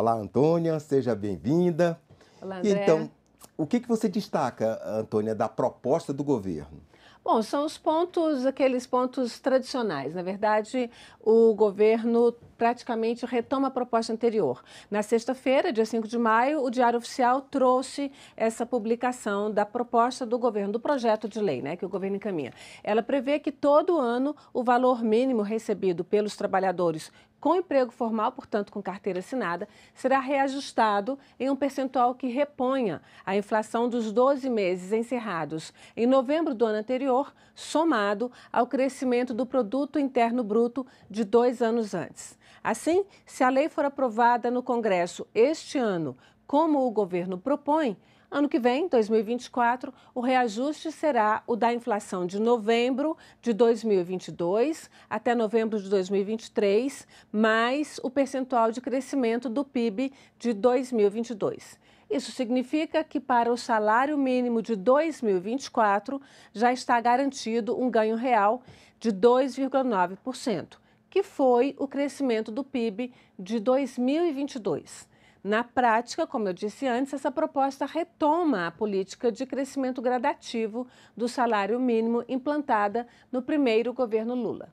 Olá, Antônia, seja bem-vinda. Olá, André. Então, o que, que você destaca, Antônia, da proposta do governo? Bom, são os pontos, aqueles pontos tradicionais. Na verdade, o governo praticamente retoma a proposta anterior. Na sexta-feira, dia 5 de maio, o Diário Oficial trouxe essa publicação da proposta do governo, do projeto de lei né, que o governo encaminha. Ela prevê que todo ano o valor mínimo recebido pelos trabalhadores com emprego formal, portanto com carteira assinada, será reajustado em um percentual que reponha a inflação dos 12 meses encerrados em novembro do ano anterior, somado ao crescimento do produto interno bruto de dois anos antes. Assim, se a lei for aprovada no Congresso este ano, como o governo propõe, ano que vem, 2024, o reajuste será o da inflação de novembro de 2022 até novembro de 2023, mais o percentual de crescimento do PIB de 2022. Isso significa que para o salário mínimo de 2024 já está garantido um ganho real de 2,9% que foi o crescimento do PIB de 2022. Na prática, como eu disse antes, essa proposta retoma a política de crescimento gradativo do salário mínimo implantada no primeiro governo Lula.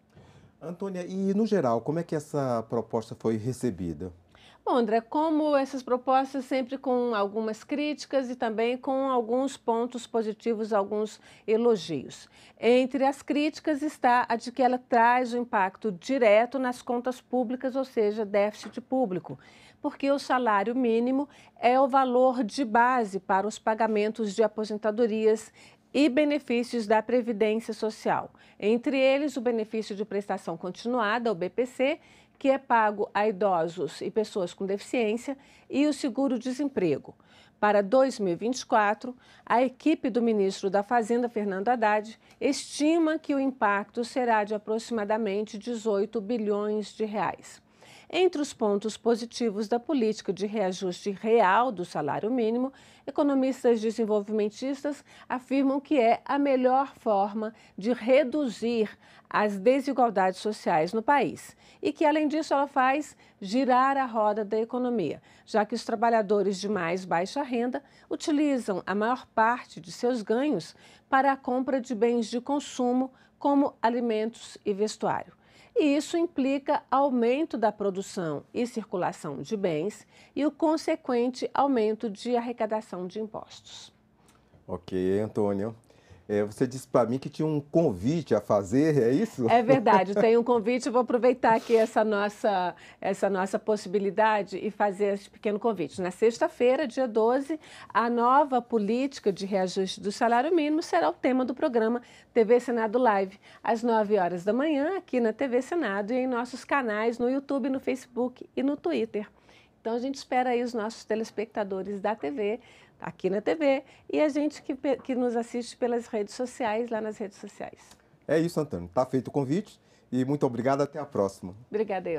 Antônia, e no geral, como é que essa proposta foi recebida? Bom, André, como essas propostas, sempre com algumas críticas e também com alguns pontos positivos, alguns elogios. Entre as críticas está a de que ela traz o um impacto direto nas contas públicas, ou seja, déficit público, porque o salário mínimo é o valor de base para os pagamentos de aposentadorias e benefícios da Previdência Social. Entre eles, o benefício de prestação continuada, o BPC, que é pago a idosos e pessoas com deficiência, e o seguro-desemprego. Para 2024, a equipe do ministro da Fazenda, Fernando Haddad, estima que o impacto será de aproximadamente 18 bilhões de reais. Entre os pontos positivos da política de reajuste real do salário mínimo, economistas desenvolvimentistas afirmam que é a melhor forma de reduzir as desigualdades sociais no país e que, além disso, ela faz girar a roda da economia, já que os trabalhadores de mais baixa renda utilizam a maior parte de seus ganhos para a compra de bens de consumo, como alimentos e vestuário e isso implica aumento da produção e circulação de bens e o consequente aumento de arrecadação de impostos. Ok, Antônio. É, você disse para mim que tinha um convite a fazer, é isso? É verdade, tem um convite. Vou aproveitar aqui essa nossa, essa nossa possibilidade e fazer esse pequeno convite. Na né? sexta-feira, dia 12, a nova política de reajuste do salário mínimo será o tema do programa TV Senado Live, às 9 horas da manhã, aqui na TV Senado e em nossos canais no YouTube, no Facebook e no Twitter. Então a gente espera aí os nossos telespectadores da TV, aqui na TV, e a gente que, que nos assiste pelas redes sociais, lá nas redes sociais. É isso, Antônio. Está feito o convite e muito obrigado. Até a próxima. Obrigada, eu.